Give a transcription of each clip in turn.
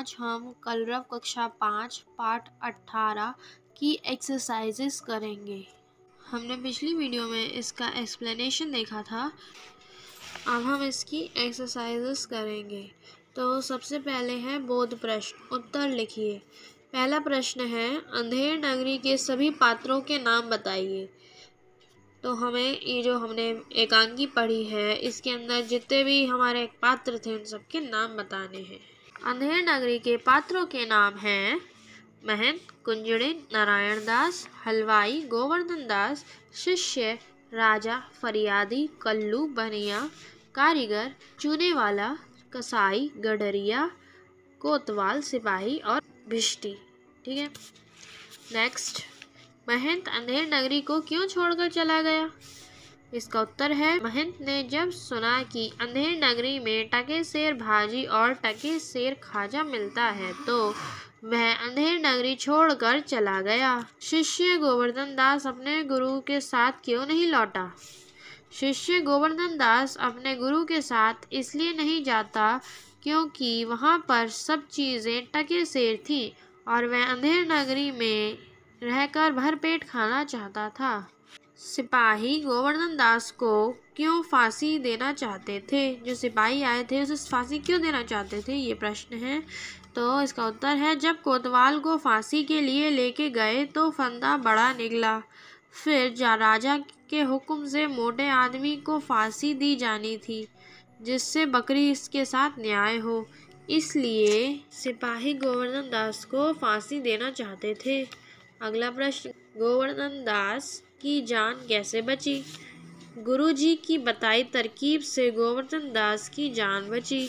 आज हम कलरव कक्षा पाँच पार्ट अट्ठारह की एक्सरसाइजेस करेंगे हमने पिछली वीडियो में इसका एक्सप्लेनेशन देखा था अब हम इसकी एक्सरसाइजेस करेंगे तो सबसे पहले है बोध प्रश्न उत्तर लिखिए पहला प्रश्न है अंधेर नगरी के सभी पात्रों के नाम बताइए तो हमें ये जो हमने एकांगी पढ़ी है इसके अंदर जितने भी हमारे पात्र थे उन सबके नाम बताने हैं अंधेर नगरी के पात्रों के नाम हैं महंत कुंजड़ी नारायण दास हलवाई गोवर्धन दास शिष्य राजा फरियादी कल्लू बनिया कारीगर चूने वाला कसाई गडरिया कोतवाल सिपाही और भिष्टी ठीक है नेक्स्ट महंत अंधेर नगरी को क्यों छोड़कर चला गया इसका उत्तर है महंत ने जब सुना कि अंधेर नगरी में टके शेर भाजी और टके शेर खाजा मिलता है तो वह अंधेर नगरी छोड़कर चला गया शिष्य गोवर्धन दास अपने गुरु के साथ क्यों नहीं लौटा शिष्य गोवर्धन दास अपने गुरु के साथ इसलिए नहीं जाता क्योंकि वहाँ पर सब चीज़ें टके शेर थीं और वह अंधेर नगरी में रहकर भरपेट खाना चाहता था सिपाही गोवर्धन दास को क्यों फांसी देना चाहते थे जो सिपाही आए थे उसे फांसी क्यों देना चाहते थे ये प्रश्न है तो इसका उत्तर है जब कोतवाल को फांसी के लिए लेके गए तो फंदा बड़ा निकला फिर जा राजा के हुक्म से मोटे आदमी को फांसी दी जानी थी जिससे बकरी इसके साथ न्याय हो इसलिए सिपाही गोवर्धन दास को फांसी देना चाहते थे अगला प्रश्न गोवर्धन दास की जान कैसे बची गुरुजी की बताई तरकीब से गोवर्धन दास की जान बची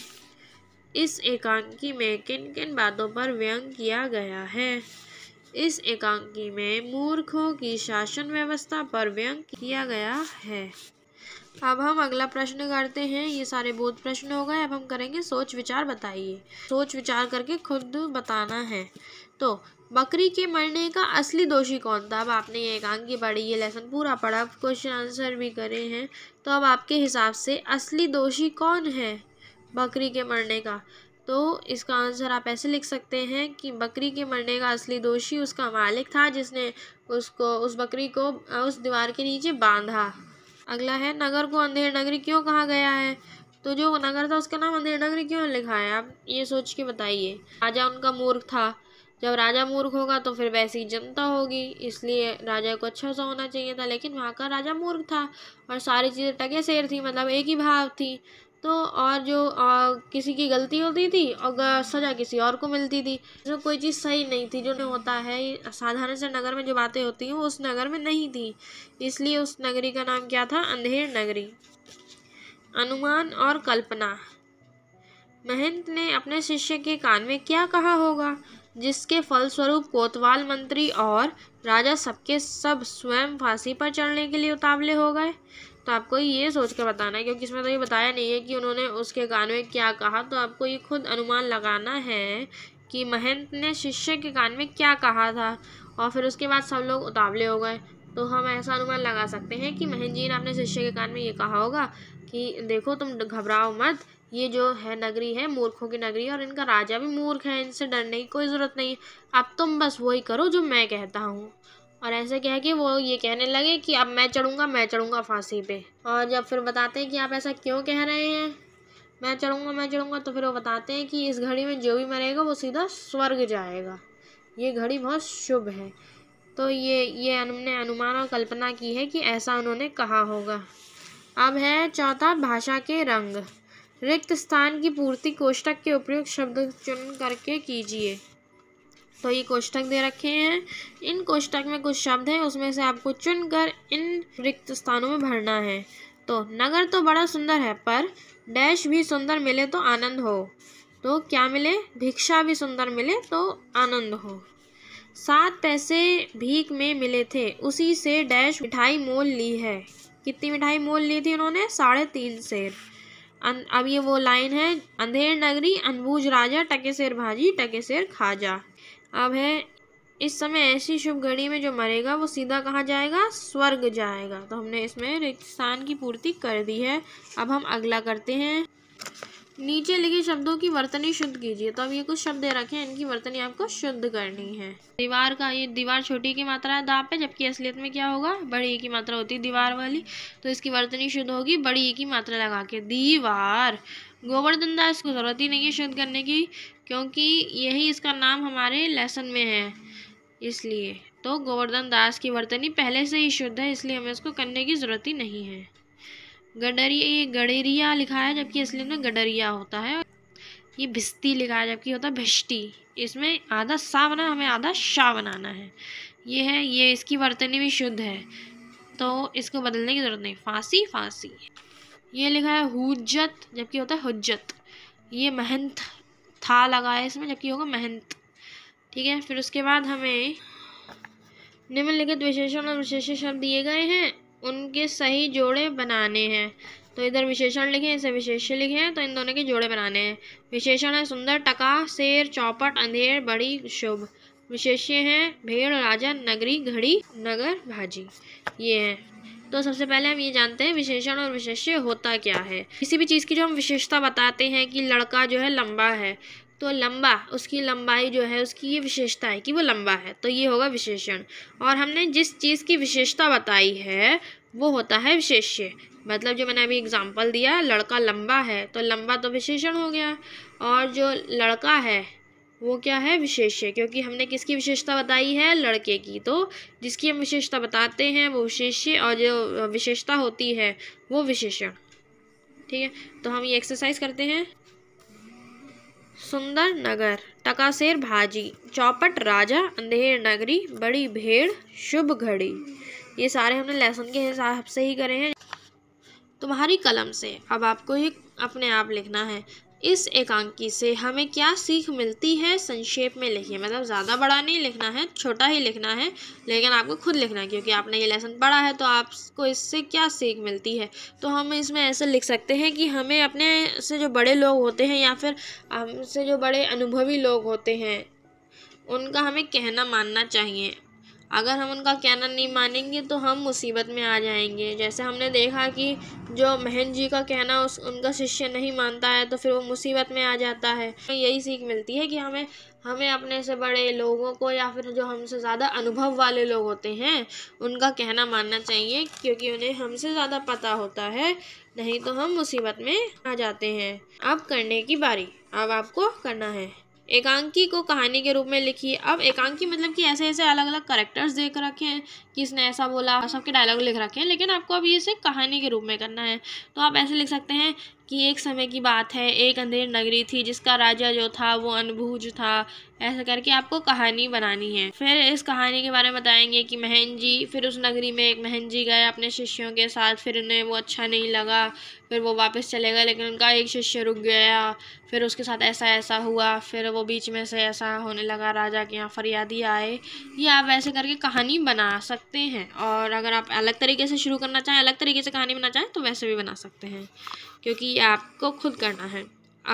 इस एकांकी में किन किन बातों पर व्यंग किया गया है इस एकांकी में मूर्खों की शासन व्यवस्था पर व्यंग किया गया है अब हम अगला प्रश्न करते हैं ये सारे बोध प्रश्न हो गए अब हम करेंगे सोच विचार बताइए सोच विचार करके खुद बताना है तो बकरी के मरने का असली दोषी कौन था अब आपने ये एकांकी पढ़ी ये लेसन पूरा पढ़ा क्वेश्चन आंसर भी करे हैं तो अब आपके हिसाब से असली दोषी कौन है बकरी के मरने का तो इसका आंसर आप ऐसे लिख सकते हैं कि बकरी के मरने का असली दोषी उसका मालिक था जिसने उसको उस बकरी को उस दीवार के नीचे बांधा अगला है नगर को अंधेर नगरी क्यों कहा गया है तो जो नगर था उसका नाम अंधेर नगरी क्यों लिखा है आप ये सोच के बताइए राजा उनका मूर्ख था जब राजा मूर्ख होगा तो फिर वैसी जनता होगी इसलिए राजा को अच्छा सा होना चाहिए था लेकिन वहाँ का राजा मूर्ख था और सारी चीज़ें टके शेर थी मतलब एक ही भाव थी तो और जो आ, किसी की गलती होती थी और सज़ा किसी और को मिलती थी जो कोई चीज़ सही नहीं थी जो होता है साधारण से नगर में जो बातें होती हैं वो उस नगर में नहीं थी इसलिए उस नगरी का नाम क्या था अंधेर नगरी अनुमान और कल्पना महंत ने अपने शिष्य के कान में क्या कहा होगा जिसके फलस्वरूप कोतवाल मंत्री और राजा सबके सब स्वयं फांसी पर चढ़ने के लिए उतावले हो गए तो आपको ये सोच कर बताना है क्योंकि इसमें तो ये बताया नहीं है कि उन्होंने उसके कान में क्या कहा तो आपको ये खुद अनुमान लगाना है कि महंत ने शिष्य के कान में क्या कहा था और फिर उसके बाद सब लोग उतावले हो गए तो हम ऐसा अनुमान लगा सकते हैं कि महंत जी ने अपने शिष्य के कान में ये कहा होगा कि देखो तुम घबराओ मत ये जो है नगरी है मूर्खों की नगरी है और इनका राजा भी मूर्ख है इनसे डरने की कोई ज़रूरत नहीं अब तुम बस वही करो जो मैं कहता हूँ और ऐसे कह के वो ये कहने लगे कि अब मैं चढ़ूँगा मैं चढ़ूँगा फांसी पे और जब फिर बताते हैं कि आप ऐसा क्यों कह रहे हैं मैं चढ़ूँगा मैं चढ़ूँगा तो फिर वो बताते हैं कि इस घड़ी में जो भी मरेगा वो सीधा स्वर्ग जाएगा ये घड़ी बहुत शुभ है तो ये ये हमने अनुमान और कल्पना की है कि ऐसा उन्होंने कहा होगा अब है चौथा भाषा के रंग रिक्त स्थान की पूर्ति कोष्टक के उपयोग शब्द चुन करके कीजिए तो ये कोष्टक दे रखे हैं इन कोष्टक में कुछ शब्द हैं उसमें से आपको चुनकर इन रिक्त स्थानों में भरना है तो नगर तो बड़ा सुंदर है पर डैश भी सुंदर मिले तो आनंद हो तो क्या मिले भिक्षा भी सुंदर मिले तो आनंद हो सात पैसे भीख में मिले थे उसी से डैश मिठाई मोल ली है कितनी मिठाई मोल ली थी उन्होंने साढ़े तीन सेर अब ये वो लाइन है अंधेर नगरी अनबूझ राजा टके शेर भाजी टके शेर खाजा अब है इस समय ऐसी शुभ घड़ी में जो मरेगा वो सीधा कहाँ जाएगा स्वर्ग जाएगा तो हमने इसमें रिक्तान की पूर्ति कर दी है अब हम अगला करते हैं नीचे लिखे शब्दों की वर्तनी शुद्ध कीजिए तो अब ये कुछ शब्द रखे हैं इनकी वर्तनी आपको शुद्ध करनी है दीवार का ये दीवार छोटी की मात्रा है दाप पे जबकि असलियत में क्या होगा बड़ी की मात्रा होती है दीवार वाली तो इसकी वर्तनी शुद्ध होगी बड़ी की मात्रा लगा के दीवार गोवर्धन दास को ज़रूरत ही नहीं है शुद्ध करने की क्योंकि यही इसका नाम हमारे लेसन में है इसलिए तो गोवर्धन दास की वर्तनी पहले से ही शुद्ध है इसलिए हमें इसको करने की ज़रूरत ही नहीं है गडरिया ये गडेरिया लिखा है जबकि असली में गडरिया होता है ये भिस्ती लिखा है जबकि होता है भिष्टी इसमें आधा सा बना हमें आधा शाह बनाना है ये है ये इसकी वर्तनी भी शुद्ध है तो इसको बदलने की ज़रूरत नहीं फांसी फांसी ये लिखा है हुज्जत जबकि होता है हुज्जत ये महंत था लगा है इसमें जबकि होगा महंत ठीक है फिर उसके बाद हमें निम्नलिखित विशेषण और विशेष शब्द दिए गए हैं उनके सही जोड़े बनाने हैं तो इधर विशेषण लिखे इसे विशेष लिखे तो इन दोनों के जोड़े बनाने हैं विशेषण है सुंदर टका शेर चौपट अंधेर बड़ी शुभ विशेष्य हैं भेड़ राजा नगरी घड़ी नगर भाजी ये हैं तो सबसे पहले हम ये जानते हैं विशेषण और विशेष्य होता क्या है किसी भी चीज़ की जो हम विशेषता बताते हैं कि लड़का जो है लंबा है तो लंबा उसकी लंबाई जो है उसकी ये विशेषता है कि वो लंबा है तो ये होगा विशेषण और हमने जिस चीज़ की विशेषता बताई है वो होता है विशेष्य मतलब जो मैंने अभी एग्जाम्पल दिया लड़का लंबा है तो लंबा तो विशेषण हो गया और जो लड़का है वो क्या है विशेष्य क्योंकि हमने किसकी विशेषता बताई है लड़के की तो जिसकी हम विशेषता बताते हैं वो विशेष्य और जो विशेषता होती है वो विशेषण ठीक है तो हम ये एक्सरसाइज करते हैं सुंदर नगर टकासेर भाजी चौपट राजा अंधेर नगरी बड़ी भेड़ शुभ घड़ी ये सारे हमने लेसन के हिसाब से ही करे हैं तुम्हारी कलम से अब आपको ये अपने आप लिखना है इस एकांकी से हमें क्या सीख मिलती है संक्षेप में लिखिए मतलब ज़्यादा बड़ा नहीं लिखना है छोटा ही लिखना है लेकिन आपको खुद लिखना है क्योंकि आपने ये लेसन पढ़ा है तो आपको इससे क्या सीख मिलती है तो हम इसमें ऐसे लिख सकते हैं कि हमें अपने से जो बड़े लोग होते हैं या फिर हमसे जो बड़े अनुभवी लोग होते हैं उनका हमें कहना मानना चाहिए अगर हम उनका कहना नहीं मानेंगे तो हम मुसीबत में आ जाएंगे जैसे हमने देखा कि जो महन जी का कहना उस उनका शिष्य नहीं मानता है तो फिर वो मुसीबत में आ जाता है हमें यही सीख मिलती है कि हमें हमें अपने से बड़े लोगों को या फिर जो हमसे ज़्यादा अनुभव वाले लोग होते हैं उनका कहना मानना चाहिए क्योंकि उन्हें हमसे ज़्यादा पता होता है नहीं तो हम मुसीबत में आ जाते हैं अब करने की बारी अब आपको करना है एकांकी को कहानी के रूप में लिखी अब एकांकी मतलब कि ऐसे ऐसे अलग अलग करेक्टर्स देख रखे हैं किसने ऐसा बोला सबके डायलॉग लिख रखे हैं लेकिन आपको अब ये इसे कहानी के रूप में करना है तो आप ऐसे लिख सकते हैं कि एक समय की बात है एक अंधेर नगरी थी जिसका राजा जो था वो अनभूज था ऐसा करके आपको कहानी बनानी है फिर इस कहानी के बारे में बताएंगे कि महन जी फिर उस नगरी में एक महन जी गए अपने शिष्यों के साथ फिर उन्हें वो अच्छा नहीं लगा फिर वो वापस चले गए लेकिन उनका एक शिष्य रुक गया फिर उसके साथ ऐसा ऐसा हुआ फिर वो बीच में से ऐसा होने लगा राजा के यहाँ फरियादी आए ये आप ऐसे करके कहानी बना सकते हैं और अगर आप अलग तरीके से शुरू करना चाहें अलग तरीके से कहानी बनाना चाहें तो वैसे भी बना सकते हैं क्योंकि ये आपको खुद करना है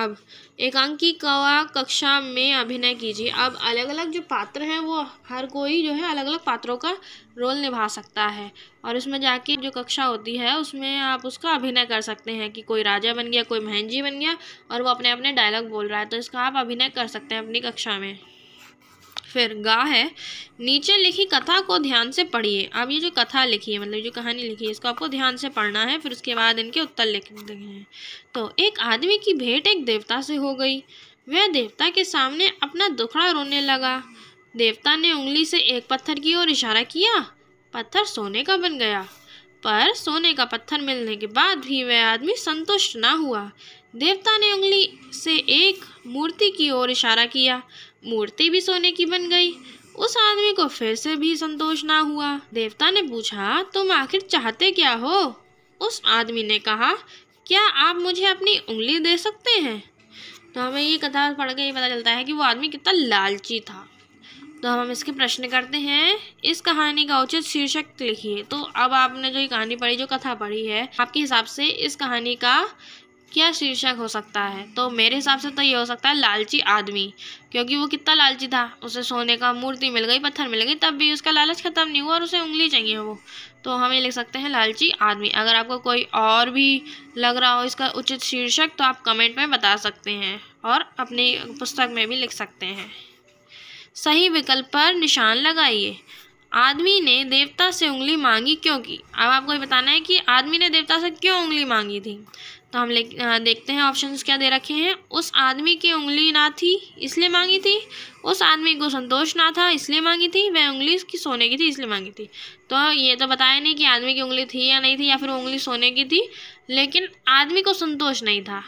अब एकांकी कवा कक्षा में अभिनय कीजिए अब अलग अलग जो पात्र हैं वो हर कोई जो है अलग अलग पात्रों का रोल निभा सकता है और उसमें जाके जो कक्षा होती है उसमें आप उसका अभिनय कर सकते हैं कि कोई राजा बन गया कोई महन जी बन गया और वो अपने अपने डायलॉग बोल रहा है तो इसका आप अभिनय कर सकते हैं अपनी कक्षा में फिर गा है नीचे लिखी कथा को ध्यान से पढ़िए आप ये जो कथा लिखी है मतलब जो कहानी लिखी है इसको आपको ध्यान से पढ़ना है फिर उसके बाद इनके उत्तर लिख हैं तो एक आदमी की भेंट एक देवता से हो गई वह देवता के सामने अपना दुखड़ा रोने लगा देवता ने उंगली से एक पत्थर की ओर इशारा किया पत्थर सोने का बन गया पर सोने का पत्थर मिलने के बाद भी वह आदमी संतुष्ट ना हुआ देवता ने उंगली से एक मूर्ति की ओर इशारा किया मूर्ति भी सोने की बन गई उस आदमी को फिर से भी संतोष ना हुआ देवता ने पूछा तुम आखिर चाहते क्या हो उस आदमी ने कहा क्या आप मुझे अपनी उंगली दे सकते हैं तो हमें ये कथा पढ़ के ये पता चलता है कि वो आदमी कितना लालची था तो हम इसके प्रश्न करते हैं इस कहानी का उचित शीर्षक लिखिए तो अब आपने जो ये कहानी पढ़ी जो कथा पढ़ी है आपके हिसाब से इस कहानी का क्या शीर्षक हो सकता है तो मेरे हिसाब से तो ये हो सकता है लालची आदमी क्योंकि वो कितना लालची था उसे सोने का मूर्ति मिल गई पत्थर मिल गई तब भी उसका लालच ख़त्म नहीं हुआ और उसे उंगली चाहिए वो तो हम ये लिख सकते हैं लालची आदमी अगर आपको कोई और भी लग रहा हो इसका उचित शीर्षक तो आप कमेंट में बता सकते हैं और अपनी पुस्तक में भी लिख सकते हैं सही विकल्प पर निशान लगाइए आदमी ने देवता से उंगली मांगी क्यों की अब आपको ये बताना है कि आदमी ने देवता से क्यों उंगली मांगी थी तो हम ले देखते हैं ऑप्शन क्या दे रखे हैं उस आदमी की उंगली ना थी इसलिए मांगी थी उस आदमी को संतोष ना था इसलिए मांगी थी वह उंगली उसकी सोने की थी इसलिए मांगी थी तो ये तो बताया नहीं कि आदमी की उंगली थी या नहीं थी या फिर उंगली सोने की थी लेकिन आदमी को संतोष नहीं था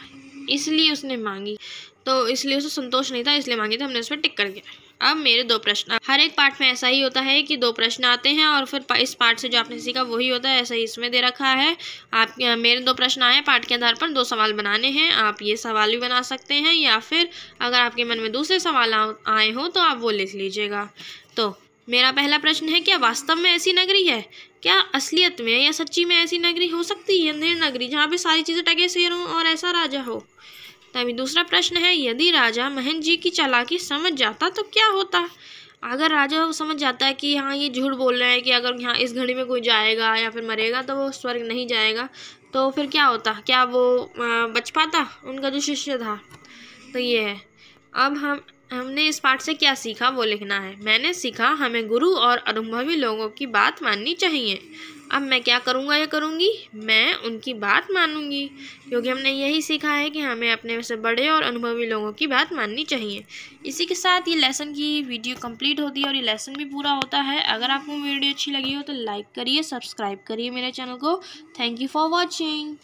इसलिए उसने मांगी तो इसलिए उसे संतोष नहीं था इसलिए मांगी थी हमने उस पर टिक कर दिया अब मेरे दो प्रश्न हर एक पार्ट में ऐसा ही होता है कि दो प्रश्न आते हैं और फिर इस पार्ट से जो आपने सीखा वही होता है ऐसा ही इसमें दे रखा है आप मेरे दो प्रश्न आए पार्ट के आधार पर दो सवाल बनाने हैं आप ये सवाल भी बना सकते हैं या फिर अगर आपके मन में दूसरे सवाल आए हों तो आप वो लिख लीजिएगा तो मेरा पहला प्रश्न है क्या वास्तव में ऐसी नगरी है क्या असलियत में या सच्ची में ऐसी नगरी हो सकती है नगरी जहाँ पे सारी चीज़ें टके शेर हों और ऐसा राजा हो तभी दूसरा प्रश्न है यदि राजा महन जी की चालाकी समझ जाता तो क्या होता अगर राजा वो समझ जाता है कि हाँ ये झूठ बोल रहे हैं कि अगर यहाँ इस घड़ी में कोई जाएगा या फिर मरेगा तो वो स्वर्ग नहीं जाएगा तो फिर क्या होता क्या वो बच पाता उनका जो शिष्य था तो ये है अब हम हमने इस पाठ से क्या सीखा वो लिखना है मैंने सीखा हमें गुरु और अनुभवी लोगों की बात माननी चाहिए अब मैं क्या करूँगा या करूँगी मैं उनकी बात मानूंगी क्योंकि हमने यही सीखा है कि हमें अपने से बड़े और अनुभवी लोगों की बात माननी चाहिए इसी के साथ ये लेसन की वीडियो कंप्लीट होती है और ये लेसन भी पूरा होता है अगर आपको वीडियो अच्छी लगी हो तो लाइक करिए सब्सक्राइब करिए मेरे चैनल को थैंक यू फॉर वॉचिंग